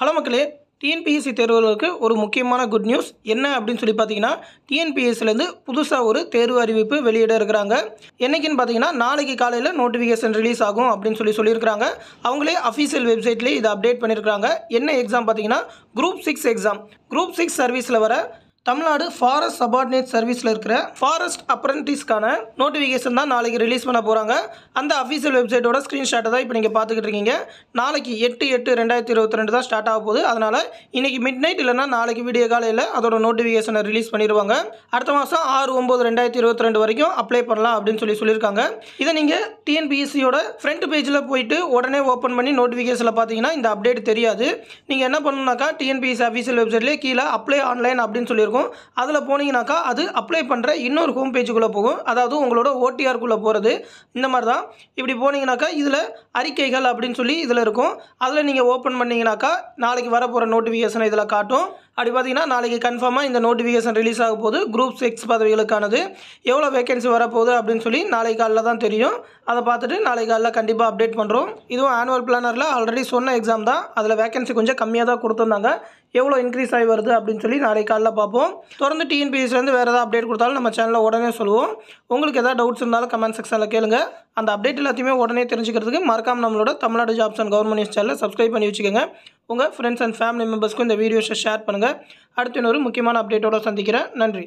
hello மக்களே TNPSC தேர்வுகளுக்கு ஒரு முக்கியமான குட் நியூஸ் என்ன அப்படின்னு சொல்லி பார்த்தீங்கன்னா டிஎன்பிஎஸ்சிலேருந்து புதுசாக ஒரு தேர்வு அறிவிப்பு வெளியிட இருக்கிறாங்க என்றைக்குன்னு பார்த்தீங்கன்னா நாளைக்கு காலையில் நோட்டிஃபிகேஷன் ரிலீஸ் ஆகும் அப்படின்னு சொல்லி சொல்லியிருக்கிறாங்க அவங்களே அஃபீஷியல் வெப்சைட்லேயே இதை அப்டேட் பண்ணியிருக்கிறாங்க என்ன எக்ஸாம் பார்த்தீங்கன்னா group six exam group six சர்வீஸில் வர தமிழ்நாடு ஃபாரஸ்ட் சபார்டினேட் சர்வீஸில் இருக்கிற ஃபாரஸ்ட் அப்ரண்டிஸ்க்கான நோட்டிஃபிகேஷன் தான் நாளைக்கு ரிலீஸ் பண்ண போகிறாங்க அந்த அஃபீஷியல் வெப்சைட்டோட ஸ்க்ரீன்ஷாட்டை தான் இப்போ நீங்கள் பார்த்துக்கிட்டு இருக்கீங்க நாளைக்கு எட்டு எட்டு ரெண்டாயிரத்தி இருபத்தி ரெண்டு தான் ஸ்டார்ட் ஆக போகுது அதனால் இன்றைக்கி மிட் நைட் இல்லைனா நாளைக்கு வீடியோ காலையில் அதோட நோட்டிஃபிகேஷனை ரிலீஸ் பண்ணிடுவாங்க அடுத்த மாதம் ஆறு ஒம்பது ரெண்டாயிரத்தி இருபத்தி ரெண்டு வரைக்கும் அப்ளை பண்ணலாம் அப்படின்னு சொல்லி சொல்லியிருக்காங்க இதை நீங்கள் டிஎன்பிஎஸ்சியோட ஃப்ரண்ட் பேஜில் போயிட்டு உடனே ஓப்பன் பண்ணி நோட்டிஃபிகேஷனில் பார்த்தீங்கன்னா இந்த அப்டேட் தெரியாது நீங்கள் என்ன பண்ணணுனாக்கா டிஎன்பிஎஸ்சி அஃபீஷியல் வெப்சைட்லேயே கீழே அப்ளை ஆன்லைன் அப்படின்னு சொல்லியிருக்கோம் போகும் அதில் போனீங்கனாக்கா அது அப்ளை பண்ணுற இன்னொரு ஹோம் பேஜுக்குள்ளே போகும் அதாவது உங்களோட ஓடிஆர்க்குள்ளே போகிறது இந்த மாதிரி தான் இப்படி போனீங்கனாக்கா இதில் அறிக்கைகள் அப்படின்னு சொல்லி இதில் இருக்கும் அதில் நீங்கள் ஓப்பன் பண்ணிங்கனாக்கா நாளைக்கு வரப்போகிற நோட்டிஃபிகேஷனை இதில் காட்டும் அப்படி பார்த்தீங்கன்னா நாளைக்கு கன்ஃபார்மாக இந்த நோட்டிஃபிகேஷன் ரிலீஸ் ஆக போகுது குரூப் சிக்ஸ் பதவிகளுக்கானது எவ்வளோ வேகன்சி வரப்போகுது அப்படின்னு சொல்லி நாளைக்கு காலில் தான் தெரியும் அதை பார்த்துட்டு நாளைக்கு காலில் கண்டிப்பாக அப்டேட் பண்ணுறோம் இதுவும் ஆனுவல் பிளானரில் ஆல்ரெடி சொன்ன எக்ஸாம் தான் அதில் வேகன்சி கொஞ்சம் கம்மியாக தான் கொடுத்துருந்தாங்க எவ்வளோ இன்க்ரீஸ் ஆகி வருது அப்படின்னு சொல்லி நாளைக்கு காலில் பார்ப்போம் தொடர்ந்து டிஎன்பிஎஸ்லேருந்து வேறு எதாவது அப்டேட் கொடுத்தாலும் நம்ம சேனலில் உடனே சொல்லுவோம் உங்களுக்கு எதாவது டவுட்ஸ் இருந்தாலும் கமெண்ட் செக்ஷனில் கேளுங்கள் அந்த அப்டேட் எல்லாத்தையுமே உடனே தெரிஞ்சுக்கிறதுக்கு மறக்காமல் நம்மளோட Tamil Nadu jobs and government news சேனலில் சப்ஸ்கிரைப் பண்ணி வச்சுக்கோங்க உங்கள் ஃப்ரெண்ட்ஸ் அண்ட் ஃபேமிலி மெம்பர்ஸ்க்கும் இந்த வீடியோஸை ஷேர் பண்ணுங்கள் அடுத்து இன்னொரு முக்கியமான அப்டேட்டோடு சந்திக்கிறேன் நன்றி